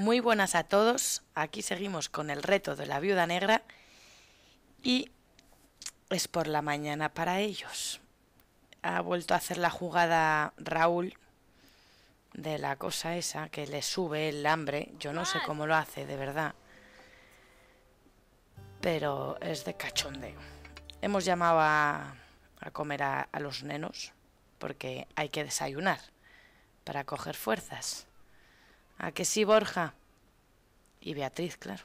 Muy buenas a todos. Aquí seguimos con el reto de la viuda negra y es por la mañana para ellos. Ha vuelto a hacer la jugada Raúl de la cosa esa que le sube el hambre. Yo no sé cómo lo hace, de verdad. Pero es de cachondeo. Hemos llamado a, comer a, a los nenos porque hay que desayunar para coger fuerzas. ¿A que sí, Borja? Y Beatriz, claro.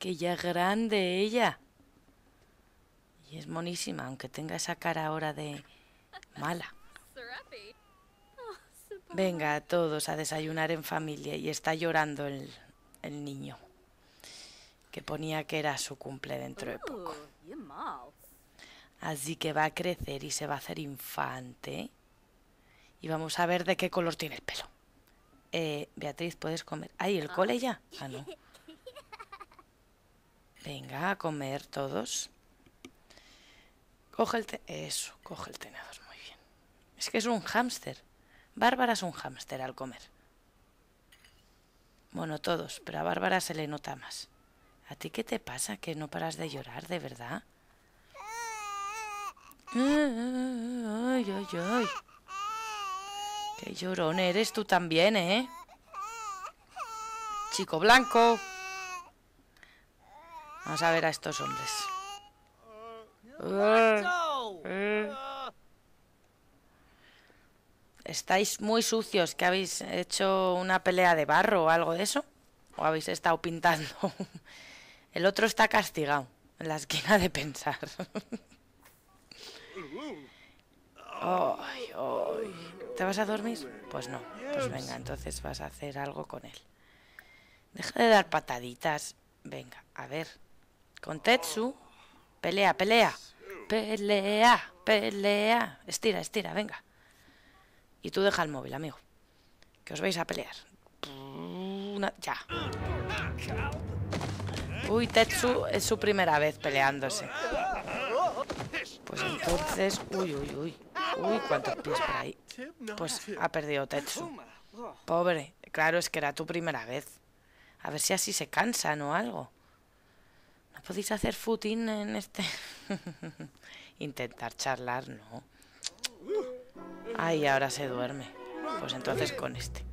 Que ya es grande ella. Y es monísima, aunque tenga esa cara ahora de mala. Venga, a todos a desayunar en familia. Y está llorando el, el niño, que ponía que era su cumple dentro de poco. Así que va a crecer y se va a hacer infante. Y vamos a ver de qué color tiene el pelo. Eh, Beatriz, puedes comer. Ahí ¿el ah. cole ya? Ah, no. Venga, a comer todos. Coge el tenedor. Eso, coge el tenedor, muy bien. Es que es un hámster. Bárbara es un hámster al comer. Bueno, todos, pero a Bárbara se le nota más. ¿A ti qué te pasa? ¿Que no paras de llorar, de verdad? Ay, ay, ay. Qué llorón eres tú también, ¿eh? Chico blanco. Vamos a ver a estos hombres. Estáis muy sucios, que habéis hecho una pelea de barro o algo de eso. O habéis estado pintando. El otro está castigado, en la esquina de pensar. ay, ay. ¿Te vas a dormir? Pues no. Pues venga, entonces vas a hacer algo con él. Deja de dar pataditas. Venga, a ver. Con Tetsu. Pelea, pelea. Pelea, pelea. Estira, estira, venga. Y tú deja el móvil, amigo. Que os vais a pelear. Ya. Uy, Tetsu es su primera vez peleándose. Pues entonces... Uy, uy, uy. Uy, cuántos pies por ahí. Pues ha perdido Tetsu. Pobre, claro, es que era tu primera vez. A ver si así se cansan o algo. ¿No podéis hacer footing en este...? Intentar charlar, no. Ay, ahora se duerme. Pues entonces con este.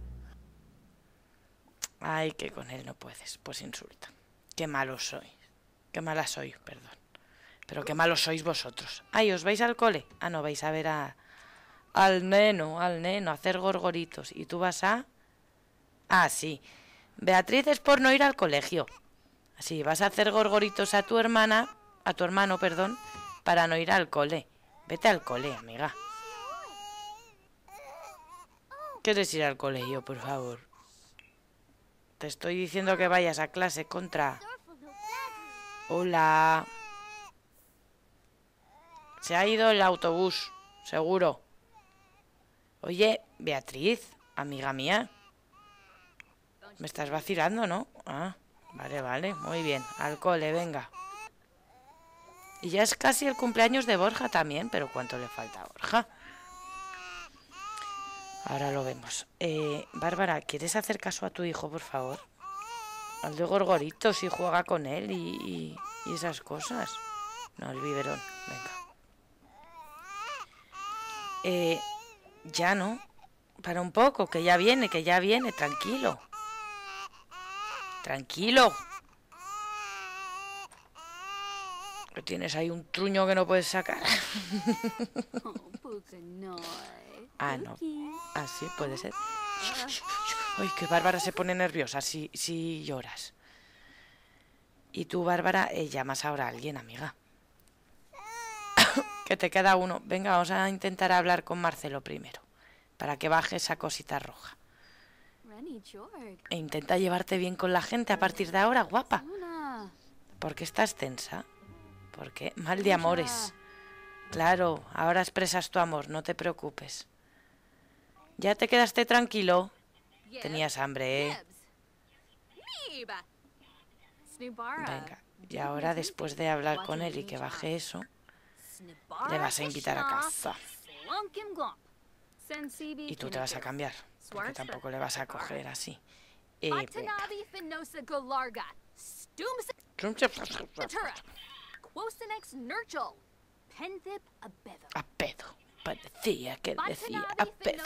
Ay, que con él no puedes. Pues insulta. Qué malo soy. Qué mala soy, perdón. Pero qué malos sois vosotros. Ay, ¿os vais al cole? Ah, no, vais a ver a... Al neno, al neno, hacer gorgoritos. ¿Y tú vas a...? Ah, sí. Beatriz es por no ir al colegio. Así, vas a hacer gorgoritos a tu hermana... A tu hermano, perdón, para no ir al cole. Vete al cole, amiga. ¿Quieres ir al colegio, por favor? Te estoy diciendo que vayas a clase contra... Hola. Se ha ido el autobús, seguro. Oye, Beatriz, amiga mía. Me estás vacilando, ¿no? Ah, vale, vale, muy bien. alcohol, venga. Y ya es casi el cumpleaños de Borja también, pero ¿cuánto le falta a Borja? Ahora lo vemos. Eh, Bárbara, ¿quieres hacer caso a tu hijo, por favor? Al de gorgorito si juega con él y, y, y esas cosas. No, el biberón, venga. Eh, ya no. Para un poco, que ya viene, que ya viene, tranquilo. Tranquilo. tienes ahí un truño que no puedes sacar. ah, no. Así ah, puede ser. Ay, que Bárbara se pone nerviosa si, si lloras. Y tú, Bárbara, eh, llamas ahora a alguien, amiga que te queda uno. Venga, vamos a intentar hablar con Marcelo primero, para que baje esa cosita roja. E intenta llevarte bien con la gente a partir de ahora, guapa. porque estás tensa? porque Mal de amores. Claro, ahora expresas tu amor, no te preocupes. ¿Ya te quedaste tranquilo? Tenías hambre, ¿eh? Venga, y ahora después de hablar con él y que baje eso... Le vas a invitar a casa. Y tú te vas a cambiar, porque tampoco le vas a coger así. Eh, a pedo. Parecía que decía a pedo.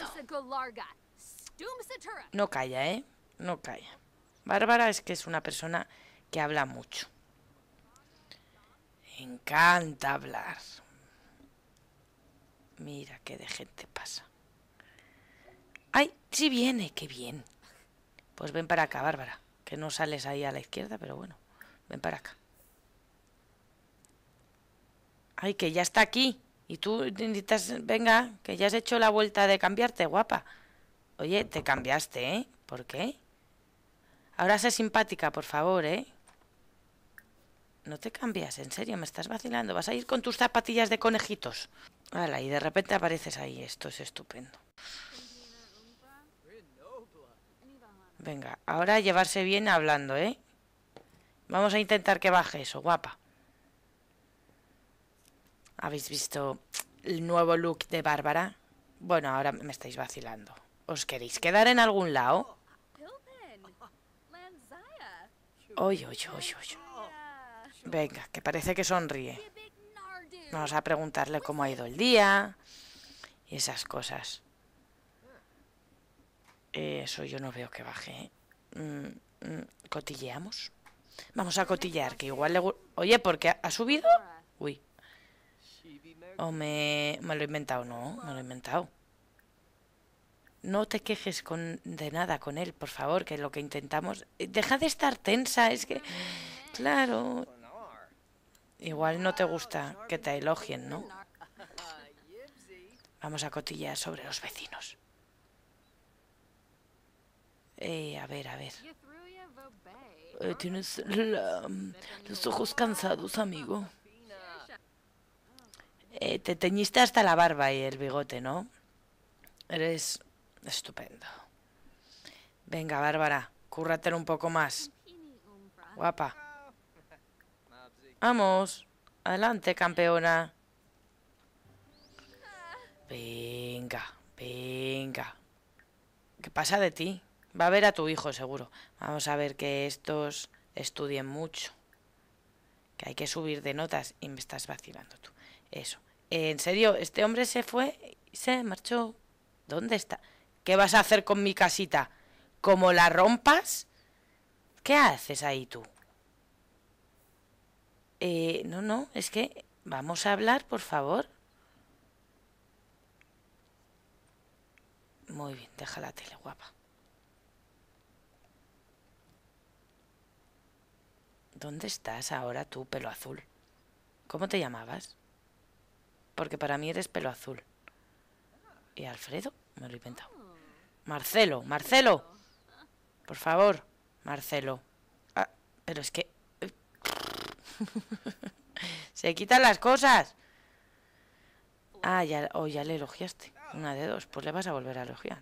No calla, ¿eh? No calla. Bárbara es que es una persona que habla mucho. Encanta hablar. Mira qué de gente pasa. ¡Ay! Sí viene, qué bien. Pues ven para acá, Bárbara. Que no sales ahí a la izquierda, pero bueno. Ven para acá. ¡Ay, que ya está aquí! Y tú necesitas, venga, que ya has hecho la vuelta de cambiarte, guapa. Oye, te cambiaste, ¿eh? ¿Por qué? Ahora sé simpática, por favor, ¿eh? No te cambias, en serio, me estás vacilando. Vas a ir con tus zapatillas de conejitos y de repente apareces ahí. Esto es estupendo. Venga, ahora llevarse bien hablando, ¿eh? Vamos a intentar que baje eso, guapa. ¿Habéis visto el nuevo look de Bárbara? Bueno, ahora me estáis vacilando. ¿Os queréis quedar en algún lado? oye, oye, oye. Venga, que parece que sonríe. Vamos a preguntarle cómo ha ido el día y esas cosas. Eso yo no veo que baje. Mm, mm, ¿Cotilleamos? Vamos a cotillar, que igual le... Oye, ¿por qué ha subido? Uy. O me... me lo he inventado, no, me lo he inventado. No te quejes con... de nada con él, por favor, que lo que intentamos... Eh, deja de estar tensa, es que... Claro, Igual no te gusta que te elogien, ¿no? Vamos a cotillar sobre los vecinos. Eh, a ver, a ver. Eh, tienes mm, los ojos cansados, amigo. Eh, te teñiste hasta la barba y el bigote, ¿no? Eres estupendo. Venga, Bárbara, cúrratelo un poco más. Guapa. Vamos. Adelante, campeona. Venga, venga. ¿Qué pasa de ti? Va a ver a tu hijo, seguro. Vamos a ver que estos estudien mucho. Que hay que subir de notas y me estás vacilando tú. Eso. En serio, este hombre se fue y se marchó. ¿Dónde está? ¿Qué vas a hacer con mi casita? ¿Cómo la rompas? ¿Qué haces ahí tú? Eh, no, no, es que vamos a hablar, por favor. Muy bien, deja la tele, guapa. ¿Dónde estás ahora tú, pelo azul? ¿Cómo te llamabas? Porque para mí eres pelo azul. ¿Y Alfredo? Me lo he inventado. Marcelo, Marcelo. Por favor, Marcelo. Ah, pero es que Se quitan las cosas. Ah, ya, ya le elogiaste. Una de dos. Pues le vas a volver a elogiar.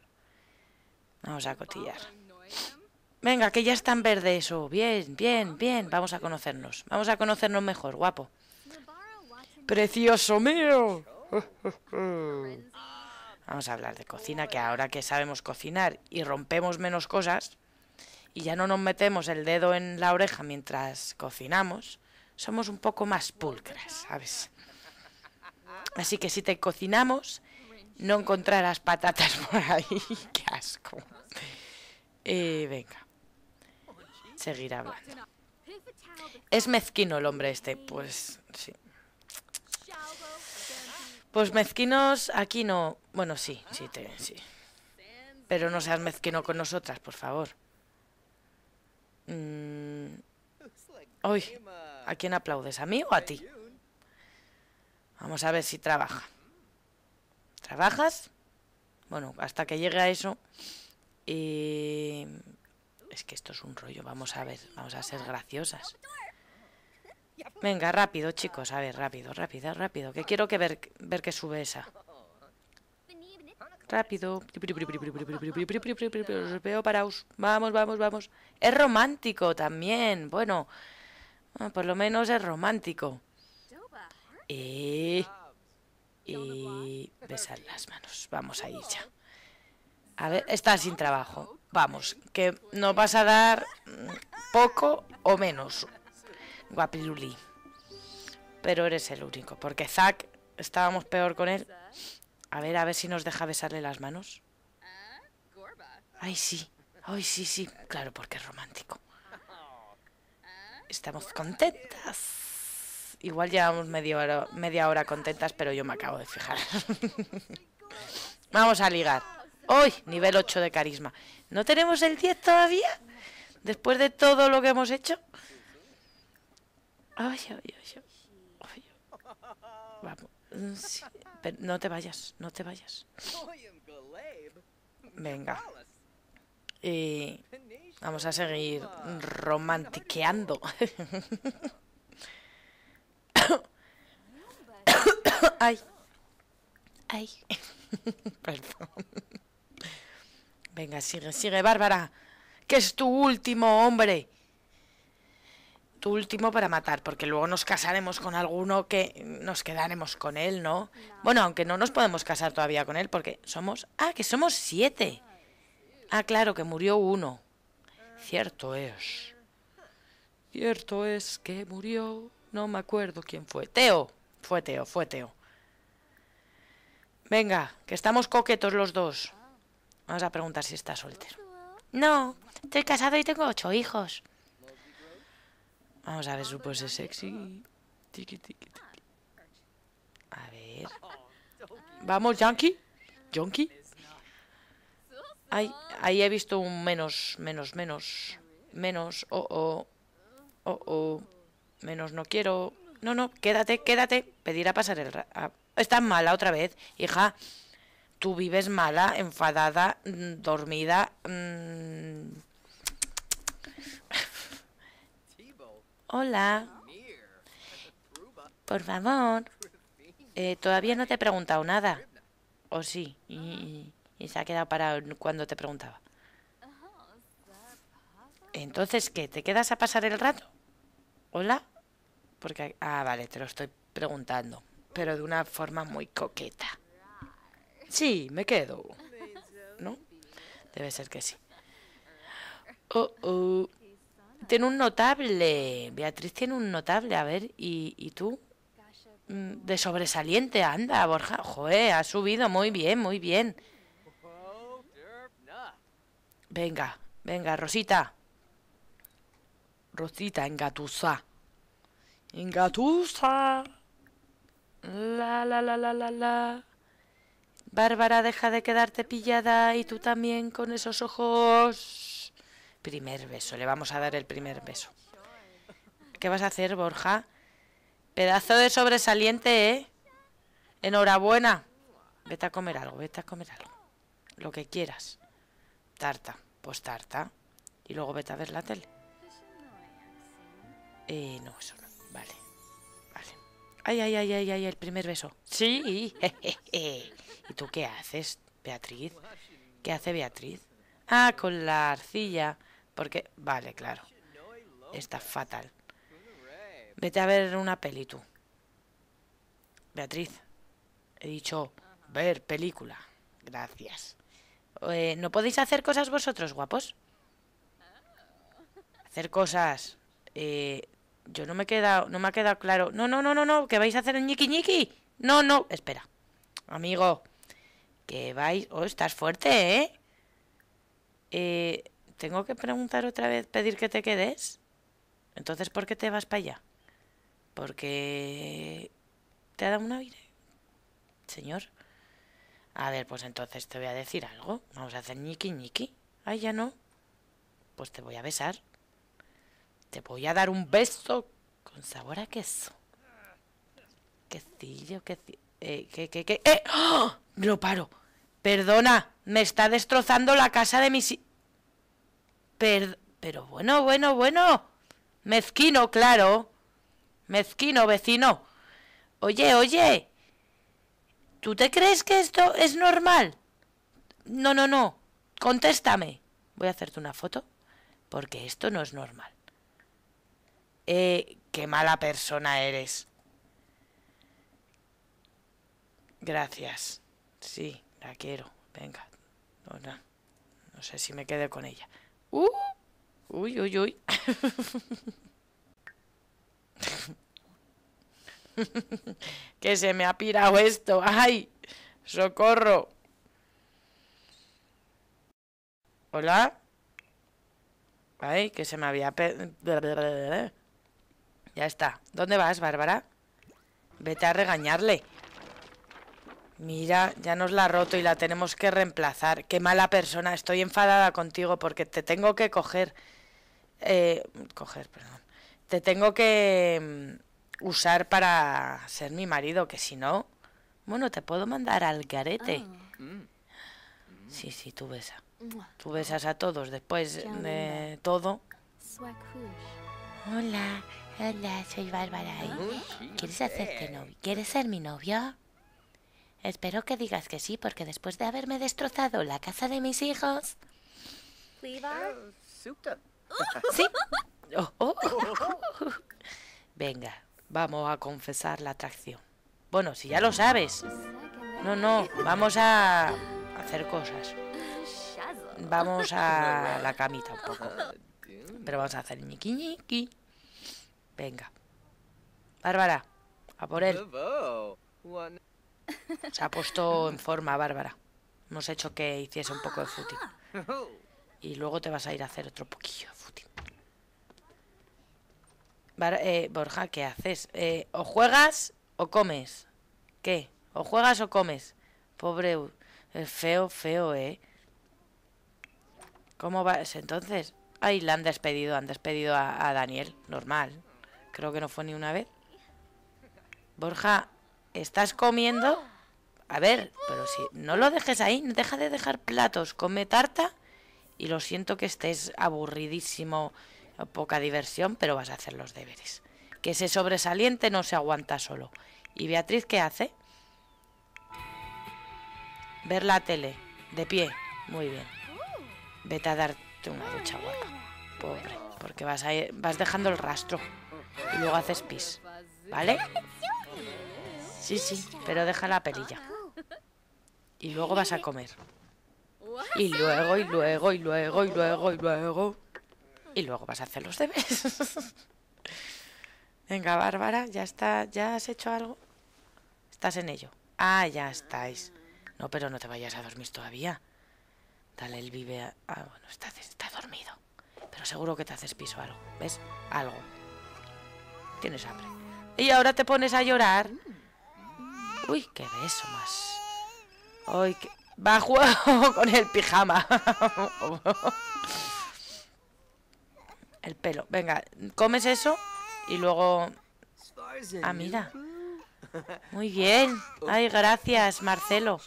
Vamos a cotillar. Venga, que ya está verdes verde eso. Bien, bien, bien. Vamos a conocernos. Vamos a conocernos mejor, guapo. ¡Precioso mío! Vamos a hablar de cocina, que ahora que sabemos cocinar y rompemos menos cosas y ya no nos metemos el dedo en la oreja mientras cocinamos, somos un poco más pulcras, ¿sabes? Así que si te cocinamos, no encontrarás patatas por ahí. ¡Qué asco! Eh, venga. Seguir hablando. Es mezquino el hombre este, pues sí. Pues mezquinos aquí no... Bueno, sí, sí, sí. Pero no seas mezquino con nosotras, por favor. Mm. ¿A quién aplaudes? ¿A mí o a ti? Vamos a ver si trabaja. ¿Trabajas? Bueno, hasta que llegue a eso. Y... Es que esto es un rollo. Vamos a ver, vamos a ser graciosas. Venga, rápido, chicos. A ver, rápido, rápida rápido. Que quiero que ver, ver que sube esa. Rápido. Veo paraos. Vamos, vamos, vamos. Es romántico también. Bueno, Ah, por lo menos es romántico. Y... Eh, y eh, besar las manos. Vamos a ir ya. A ver, está sin trabajo. Vamos, que nos vas a dar poco o menos, Guapiluli. Pero eres el único, porque Zack estábamos peor con él. A ver, a ver si nos deja besarle las manos. Ay, sí. Ay, sí, sí. Claro, porque es romántico. Estamos contentas. Igual llevamos media hora, media hora contentas, pero yo me acabo de fijar. Vamos a ligar. Hoy, nivel 8 de carisma. ¿No tenemos el 10 todavía? Después de todo lo que hemos hecho. Ay, ay, ay, no te vayas, no te vayas. Venga. Eh, Vamos a seguir romantiqueando. Ay. Ay. Perdón. Venga, sigue, sigue, Bárbara. Que es tu último hombre. Tu último para matar, porque luego nos casaremos con alguno que nos quedaremos con él, ¿no? Bueno, aunque no nos podemos casar todavía con él, porque somos... Ah, que somos siete. Ah, claro, que murió uno. Cierto es. Cierto es que murió. No me acuerdo quién fue. Teo. Fue Teo, fue Teo. Venga, que estamos coquetos los dos. Vamos a preguntar si está soltero. No, estoy casado y tengo ocho hijos. Vamos a ver su pose sexy. A ver. Vamos, Yankee. Yankee ahí he visto un menos, menos, menos. Menos, oh, oh. Oh, oh. Menos no quiero. No, no, quédate, quédate. Pedir a pasar el... Está mala otra vez, hija. Tú vives mala, enfadada, mm, dormida. Mm. Hola. Por favor. Eh, todavía no te he preguntado nada. ¿O sí? Y y se ha quedado para cuando te preguntaba. Entonces, ¿qué? ¿Te quedas a pasar el rato? ¿Hola? Porque... Ah, vale, te lo estoy preguntando, pero de una forma muy coqueta. Sí, me quedo. ¿No? Debe ser que sí. Oh, oh. Tiene un notable. Beatriz tiene un notable. A ver, ¿y, y tú? Mm, de sobresaliente, anda, Borja. Joder, ha subido muy bien, muy bien. Venga, venga, Rosita. Rosita, engatusa. Engatusa. La, la, la, la, la, la. Bárbara, deja de quedarte pillada y tú también con esos ojos. Primer beso, le vamos a dar el primer beso. ¿Qué vas a hacer, Borja? Pedazo de sobresaliente, ¿eh? Enhorabuena. Vete a comer algo, vete a comer algo. Lo que quieras. Tarta, pues tarta. Y luego vete a ver la tele. Eh, no, eso no. Vale. Vale. Ay, ay, ay, ay, ay, el primer beso. Sí. ¿Y tú qué haces, Beatriz? ¿Qué hace Beatriz? Ah, con la arcilla. Porque, vale, claro. Está fatal. Vete a ver una peli tú. Beatriz. He dicho ver película. Gracias. Eh, ¿No podéis hacer cosas vosotros, guapos? Hacer cosas. Eh, yo no me he quedado, no me ha quedado claro. No, no, no, no, no, que vais a hacer el ñiqui No, no, espera. Amigo, que vais... Oh, estás fuerte, ¿eh? Eh, tengo que preguntar otra vez, pedir que te quedes. Entonces, ¿por qué te vas para allá? Porque... ¿Te ha dado un aire? Señor. A ver, pues entonces te voy a decir algo. Vamos a hacer ñiqui ñiqui. Ay, ya no. Pues te voy a besar. Te voy a dar un beso con sabor a queso. Quesillo, quesillo. Eh, que, que, que. ¡Eh! ¡Oh! paro. Perdona, me está destrozando la casa de mis... Per... Pero bueno, bueno, bueno. Mezquino, claro. Mezquino, vecino. Oye, oye. ¿Tú te crees que esto es normal? No, no, no. Contéstame. Voy a hacerte una foto porque esto no es normal. Eh, qué mala persona eres. Gracias. Sí, la quiero. Venga. No, sé si me quedo con ella. Uh, uy, uy, uy. que se me ha pirado esto. ¡Ay! ¡Socorro! ¿Hola? Ay, que se me había... Ya está. ¿Dónde vas, Bárbara? Vete a regañarle. Mira, ya nos la ha roto y la tenemos que reemplazar. Qué mala persona. Estoy enfadada contigo porque te tengo que coger... Eh, coger, perdón. Te tengo que... Mm, usar para ser mi marido, que si no, bueno, te puedo mandar al garete. Ah. Mm. Sí, sí, tú besas. Tú besas a todos después de todo. Hola, hola, soy Bárbara. Ah, ¿Eh? ¿eh? ¿Quieres hacerte novio? ¿Quieres ser mi novio? Espero que digas que sí, porque después de haberme destrozado la casa de mis hijos. Ah, ¿Sí? Oh, oh. Venga, Vamos a confesar la atracción. Bueno, si ya lo sabes. No, no, vamos a hacer cosas. Vamos a la camita un poco. Pero vamos a hacer ñiqui ñiqui. Venga. Bárbara, a por él. Se ha puesto en forma, Bárbara. Hemos hecho que hiciese un poco de fútbol ah. Y luego te vas a ir a hacer otro poquillo eh, Borja, ¿qué haces? Eh, o juegas o comes. ¿Qué? O juegas o comes. Pobre, feo, feo, ¿eh? ¿Cómo vas entonces? Ay, la han despedido, han despedido a, a Daniel, normal. Creo que no fue ni una vez. Borja, ¿estás comiendo? A ver, pero si no lo dejes ahí, deja de dejar platos, come tarta y lo siento que estés aburridísimo poca diversión, pero vas a hacer los deberes. Que ese sobresaliente no se aguanta solo. ¿Y Beatriz qué hace? Ver la tele, de pie, muy bien. Vete a darte una ducha guapa, pobre, porque vas, a vas dejando el rastro y luego haces pis, ¿vale? Sí, sí, pero deja la pelilla. Y luego vas a comer. Y luego, y luego, y luego, y luego, y luego y luego vas a hacer los deberes. Venga, Bárbara, ya está, ya has hecho algo. Estás en ello. Ah, ya estáis. No, pero no te vayas a dormir todavía. Dale, el vive Ah, bueno, está, dormido. Pero seguro que te haces piso algo. ¿Ves? Algo. Tienes hambre. Y ahora te pones a llorar. Mm. Uy, qué beso más. Uy, qué... Va a jugar con el pijama. Venga, comes eso y luego... Ah, mira. Muy bien. Ay, gracias, Marcelo.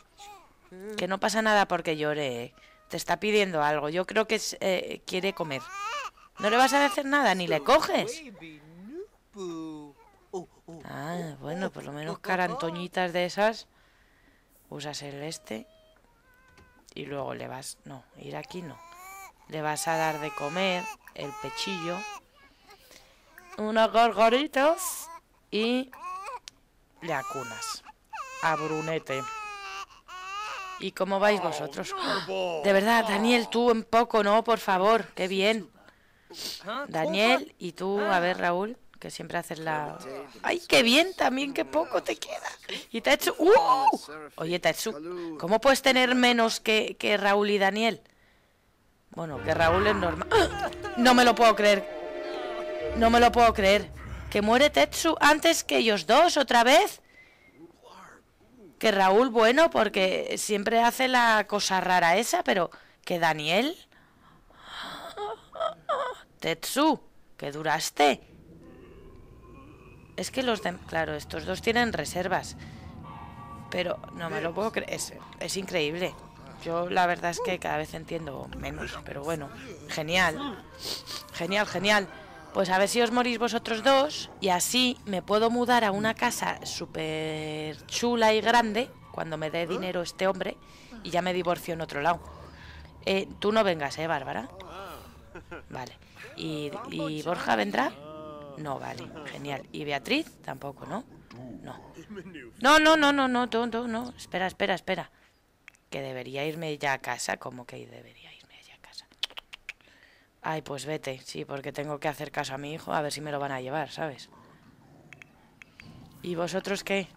Que no pasa nada porque llore. Eh. Te está pidiendo algo. Yo creo que eh, quiere comer. No le vas a hacer nada, ni le coges. Ah, bueno, por lo menos carantoñitas de esas. Usas el este. Y luego le vas... No, ir aquí no. Le vas a dar de comer el pechillo. Unos gorgoritos y le acunas a Brunete. ¿Y cómo vais vosotros? Oh, de verdad, Daniel, tú en poco, no, por favor, qué bien. ¿Ah? Daniel y tú, a ver, Raúl, que siempre haces la... ¡Ay, qué bien también, qué poco te queda! Y Tetsu... ¡Uh! Oh, Oye, Tetsu, ¿cómo puedes tener menos que, que Raúl y Daniel? Bueno, que Raúl es normal. No me lo puedo creer. No me lo puedo creer. Que muere Tetsu antes que ellos dos otra vez. Que Raúl, bueno, porque siempre hace la cosa rara esa, pero que Daniel. Tetsu, que duraste. Es que los demás... Claro, estos dos tienen reservas. Pero no me lo puedo creer. es increíble. Yo la verdad es que cada vez entiendo menos, pero bueno, genial. Genial, genial. Pues a ver si os morís vosotros dos y así me puedo mudar a una casa súper chula y grande cuando me dé dinero este hombre y ya me divorcio en otro lado. Eh, tú no vengas, ¿eh, Bárbara? Vale. ¿Y, Borja vendrá? No, vale. Genial. ¿Y Beatriz? Tampoco, ¿no? No. No, no, no, no, no, no, no. Espera, espera, espera que debería irme ya a casa, como que debería irme ya a casa. Ay, pues vete, sí, porque tengo que hacer caso a mi hijo, a ver si me lo van a llevar, ¿sabes? ¿Y vosotros qué?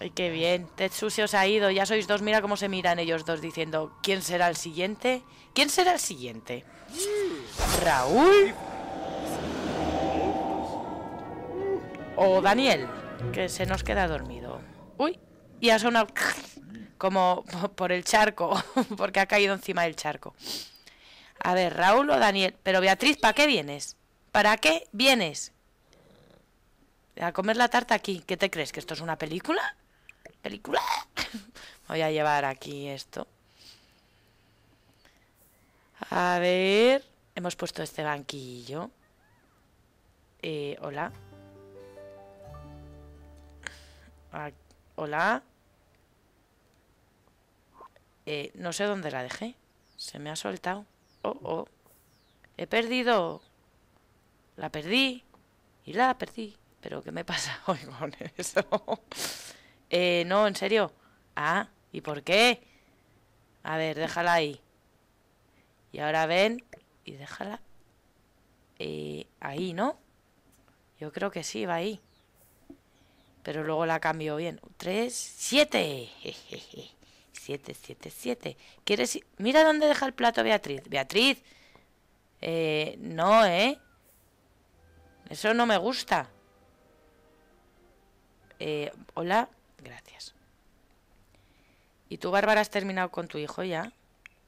Ay, qué bien, Tetsu se os ha ido, ya sois dos, mira cómo se miran ellos dos diciendo ¿Quién será el siguiente? ¿Quién será el siguiente? ¿Raúl? ¿O Daniel? Que se nos queda dormido Uy, y ha sonado como por el charco, porque ha caído encima del charco. A ver, Raúl o Daniel. Pero Beatriz, ¿para qué vienes? ¿Para qué vienes? A comer la tarta aquí. ¿Qué te crees? ¿Que esto es una película? ¿Película? Voy a llevar aquí esto. A ver. Hemos puesto este banquillo. Eh, hola. Ah, hola no sé dónde la dejé. Se me ha soltado. Oh, oh. He perdido. La perdí. Y la perdí. Pero ¿qué me pasa hoy con eso? Eh, no, en serio. Ah, ¿y por qué? A ver, déjala ahí. Y ahora ven y déjala. Eh, ahí, ¿no? Yo creo que sí, va ahí. Pero luego la cambio bien. Tres, siete. 7, 7, 7. ¿Quieres ir? Mira dónde deja el plato Beatriz. Beatriz. Eh, no, ¿eh? Eso no me gusta. Eh, Hola. Gracias. ¿Y tú, Bárbara, has terminado con tu hijo ya?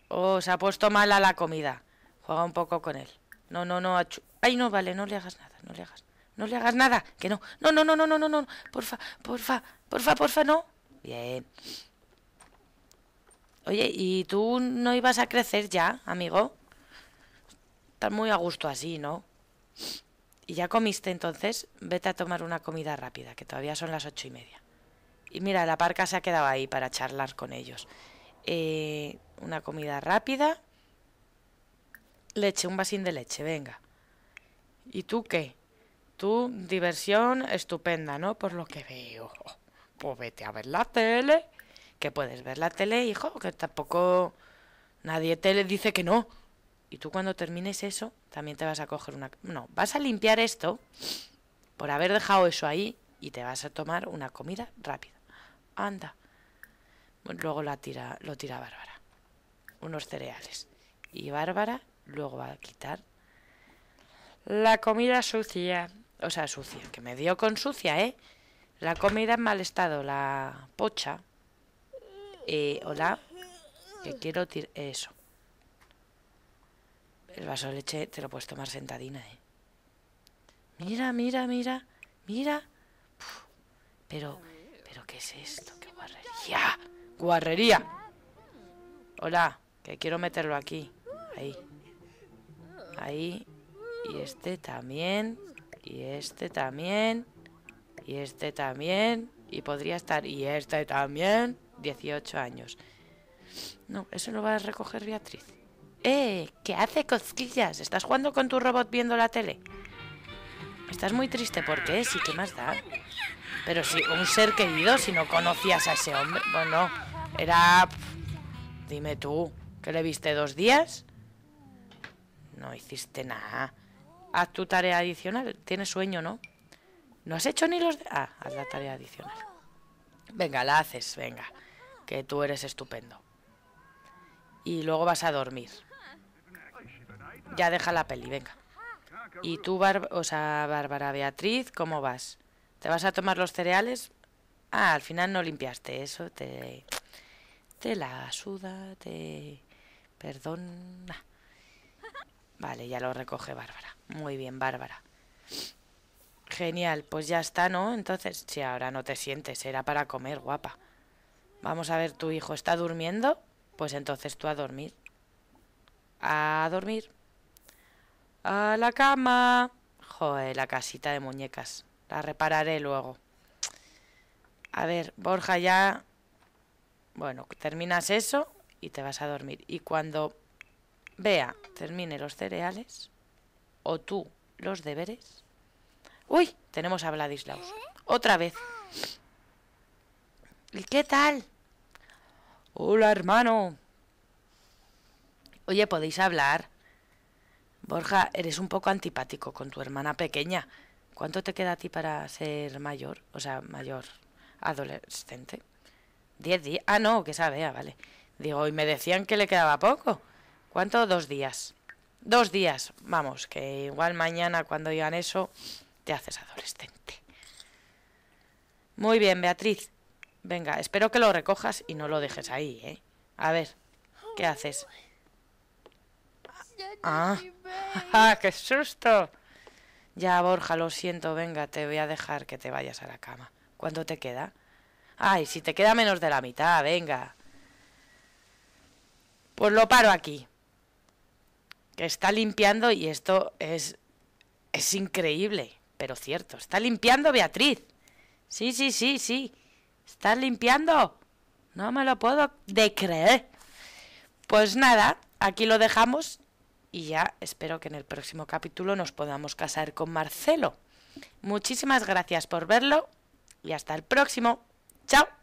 Oh, se ha puesto mala la comida. Juega un poco con él. No, no, no. Ay, no, vale, no le hagas nada, no le hagas. No le hagas nada, que no. No, no, no, no, no, no, no. Porfa, porfa, porfa, porfa, no. Bien. Oye, ¿y tú no ibas a crecer ya, amigo? Estás muy a gusto así, ¿no? ¿Y ya comiste entonces? Vete a tomar una comida rápida, que todavía son las ocho y media. Y mira, la parca se ha quedado ahí para charlar con ellos. Eh, una comida rápida. Leche, un vasín de leche, venga. ¿Y tú qué? Tú, diversión estupenda, ¿no? Por lo que veo. Pues vete a ver la tele que puedes ver la tele, hijo, que tampoco nadie te dice que no. Y tú cuando termines eso, también te vas a coger una... No, vas a limpiar esto por haber dejado eso ahí y te vas a tomar una comida rápida. Anda. Luego la tira, lo tira Bárbara. Unos cereales. Y Bárbara luego va a quitar la comida sucia. O sea, sucia, que me dio con sucia, ¿eh? La comida en mal estado, la pocha, eh, hola. Que quiero tirar... Eso. El vaso de leche te lo puedes tomar sentadina, ¿eh? Mira, mira, mira. Mira. pero... ¿Pero qué es esto? ¡Qué guarrería! ¡Guarrería! Hola. Que quiero meterlo aquí. Ahí. Ahí. Y este también. Y este también. Y este también. Y podría estar. Y este también. 18 años. No, eso lo va a recoger Beatriz. ¡Eh! ¿Qué hace cosquillas? ¿Estás jugando con tu robot viendo la tele? Estás muy triste porque sí ¿qué más da. Pero si un ser querido, si no conocías a ese hombre, bueno, era... Dime tú, ¿qué le viste dos días? No hiciste nada. Haz tu tarea adicional. Tienes sueño, ¿no? No has hecho ni los... De... Ah, haz la tarea adicional. Venga, la haces, venga que tú eres estupendo. Y luego vas a dormir. Ya deja la peli, venga. Y tú, o sea, Bárbara Beatriz, ¿cómo vas? ¿Te vas a tomar los cereales? Ah, al final no limpiaste eso, te... Te la suda, te... Perdona. Vale, ya lo recoge Bárbara. Muy bien, Bárbara. Genial, pues ya está, ¿no? Entonces, si ahora no te sientes, era para comer, guapa. Vamos a ver, tu hijo está durmiendo, pues entonces tú a dormir. A dormir. A la cama. Joder, la casita de muñecas. La repararé luego. A ver, Borja ya... Bueno, terminas eso y te vas a dormir. Y cuando vea, termine los cereales, o tú los deberes... ¡Uy! Tenemos a Vladislaus. Otra vez qué tal? Hola, hermano. Oye, ¿podéis hablar? Borja, eres un poco antipático con tu hermana pequeña. ¿Cuánto te queda a ti para ser mayor? O sea, mayor adolescente. Diez días. Ah, no, que sabía, ah, vale. Digo, y me decían que le quedaba poco. ¿Cuánto? Dos días. Dos días. Vamos, que igual mañana cuando digan eso, te haces adolescente. Muy bien, Beatriz. Venga, espero que lo recojas y no lo dejes ahí, ¿eh? A ver, ¿qué haces? Ah. ¡Ah! ¡Qué susto! Ya, Borja, lo siento, venga, te voy a dejar que te vayas a la cama. ¿Cuánto te queda? Ay, si te queda menos de la mitad, venga. Pues lo paro aquí. Que está limpiando y esto es... Es increíble, pero cierto. Está limpiando Beatriz. Sí, sí, sí, sí. ¿Estás limpiando? No me lo puedo de creer. Pues nada, aquí lo dejamos y ya espero que en el próximo capítulo nos podamos casar con Marcelo. Muchísimas gracias por verlo y hasta el próximo. ¡Chao!